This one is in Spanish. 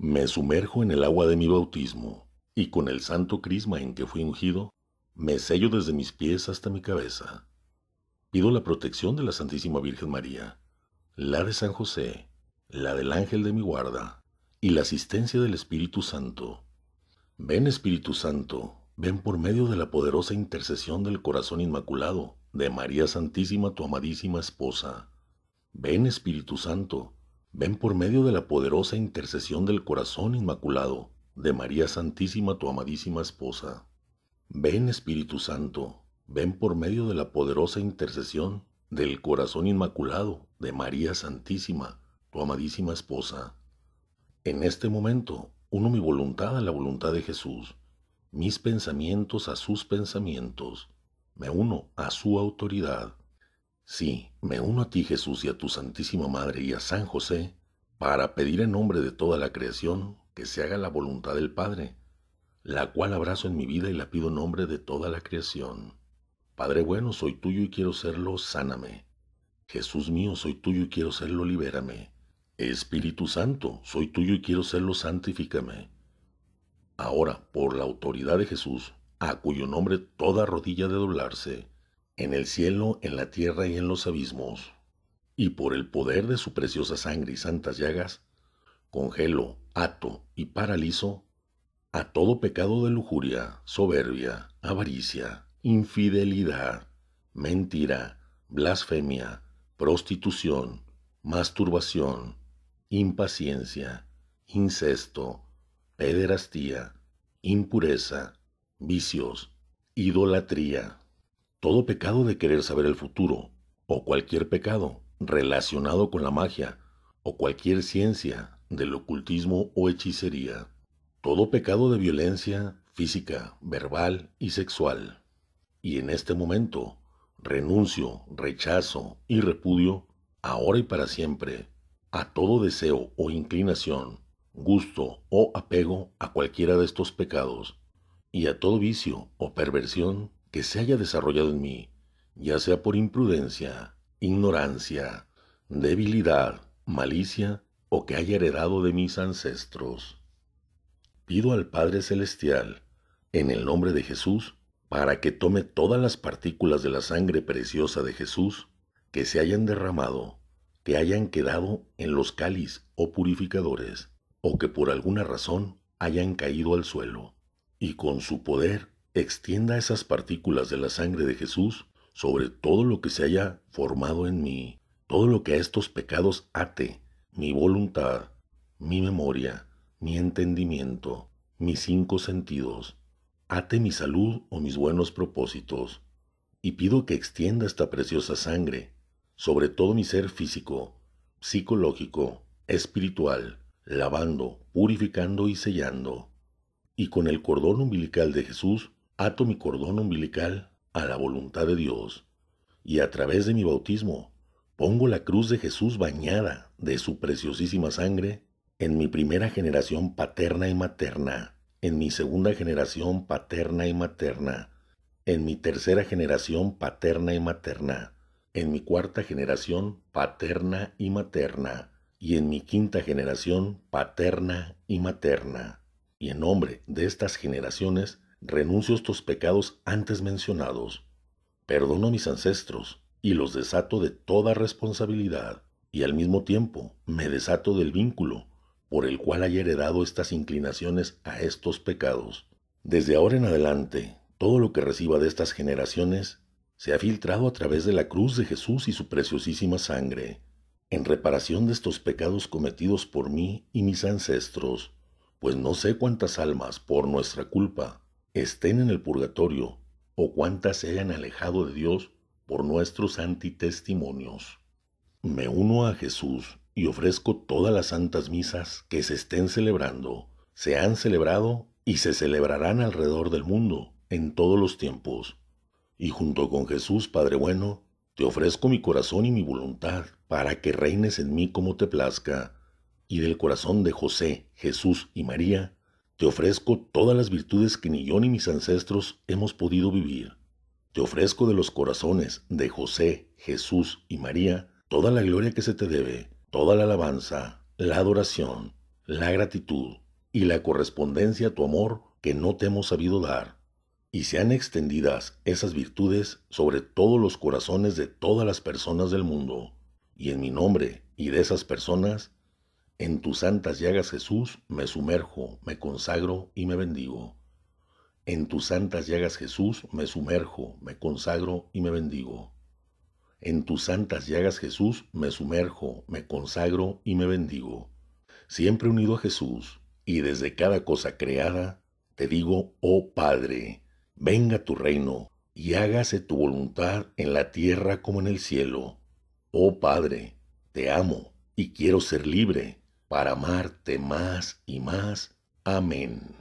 Me sumerjo en el agua de mi bautismo, y con el santo crisma en que fui ungido, me sello desde mis pies hasta mi cabeza. Pido la protección de la Santísima Virgen María, la de San José, la del ángel de mi guarda, y la asistencia del Espíritu Santo. Ven Espíritu Santo, ven por medio de la poderosa intercesión del corazón inmaculado de María Santísima, tu amadísima esposa. Ven Espíritu Santo, Ven por medio de la poderosa intercesión del corazón inmaculado de María Santísima, tu amadísima esposa. Ven Espíritu Santo, ven por medio de la poderosa intercesión del corazón inmaculado de María Santísima, tu amadísima esposa. En este momento, uno mi voluntad a la voluntad de Jesús, mis pensamientos a sus pensamientos, me uno a su autoridad Sí, me uno a ti Jesús y a tu Santísima Madre y a San José para pedir en nombre de toda la creación que se haga la voluntad del Padre, la cual abrazo en mi vida y la pido en nombre de toda la creación. Padre bueno, soy tuyo y quiero serlo, sáname. Jesús mío, soy tuyo y quiero serlo, libérame. Espíritu Santo, soy tuyo y quiero serlo, santifícame. Ahora, por la autoridad de Jesús, a cuyo nombre toda rodilla de doblarse, en el cielo, en la tierra y en los abismos. Y por el poder de su preciosa sangre y santas llagas, congelo, ato y paralizo a todo pecado de lujuria, soberbia, avaricia, infidelidad, mentira, blasfemia, prostitución, masturbación, impaciencia, incesto, pederastía, impureza, vicios, idolatría, todo pecado de querer saber el futuro, o cualquier pecado relacionado con la magia, o cualquier ciencia del ocultismo o hechicería. Todo pecado de violencia física, verbal y sexual. Y en este momento, renuncio, rechazo y repudio, ahora y para siempre, a todo deseo o inclinación, gusto o apego a cualquiera de estos pecados, y a todo vicio o perversión que se haya desarrollado en mí, ya sea por imprudencia, ignorancia, debilidad, malicia o que haya heredado de mis ancestros. Pido al Padre Celestial, en el nombre de Jesús, para que tome todas las partículas de la sangre preciosa de Jesús que se hayan derramado, que hayan quedado en los cáliz o purificadores, o que por alguna razón hayan caído al suelo, y con su poder extienda esas partículas de la sangre de Jesús sobre todo lo que se haya formado en mí, todo lo que a estos pecados ate, mi voluntad, mi memoria, mi entendimiento, mis cinco sentidos, ate mi salud o mis buenos propósitos, y pido que extienda esta preciosa sangre sobre todo mi ser físico, psicológico, espiritual, lavando, purificando y sellando, y con el cordón umbilical de Jesús ato mi cordón umbilical a la voluntad de Dios y a través de mi bautismo pongo la cruz de Jesús bañada de su preciosísima sangre en mi primera generación paterna y materna, en mi segunda generación paterna y materna, en mi tercera generación paterna y materna, en mi cuarta generación paterna y materna, y en mi quinta generación paterna y materna. Y en nombre de estas generaciones, renuncio a estos pecados antes mencionados, perdono a mis ancestros y los desato de toda responsabilidad, y al mismo tiempo me desato del vínculo por el cual haya heredado estas inclinaciones a estos pecados. Desde ahora en adelante, todo lo que reciba de estas generaciones se ha filtrado a través de la cruz de Jesús y su preciosísima sangre, en reparación de estos pecados cometidos por mí y mis ancestros, pues no sé cuántas almas, por nuestra culpa, estén en el purgatorio o cuántas se hayan alejado de Dios por nuestros antitestimonios. Me uno a Jesús y ofrezco todas las santas misas que se estén celebrando, se han celebrado y se celebrarán alrededor del mundo, en todos los tiempos. Y junto con Jesús, Padre bueno, te ofrezco mi corazón y mi voluntad para que reines en mí como te plazca, y del corazón de José, Jesús y María, te ofrezco todas las virtudes que ni yo ni mis ancestros hemos podido vivir. Te ofrezco de los corazones de José, Jesús y María toda la gloria que se te debe, toda la alabanza, la adoración, la gratitud y la correspondencia a tu amor que no te hemos sabido dar. Y sean extendidas esas virtudes sobre todos los corazones de todas las personas del mundo. Y en mi nombre y de esas personas en tus santas llagas, Jesús, me sumerjo, me consagro y me bendigo. En tus santas llagas, Jesús, me sumerjo, me consagro y me bendigo. En tus santas llagas, Jesús, me sumerjo, me consagro y me bendigo. Siempre unido a Jesús, y desde cada cosa creada, te digo, oh Padre, venga tu reino, y hágase tu voluntad en la tierra como en el cielo. Oh Padre, te amo, y quiero ser libre, para amarte más y más. Amén.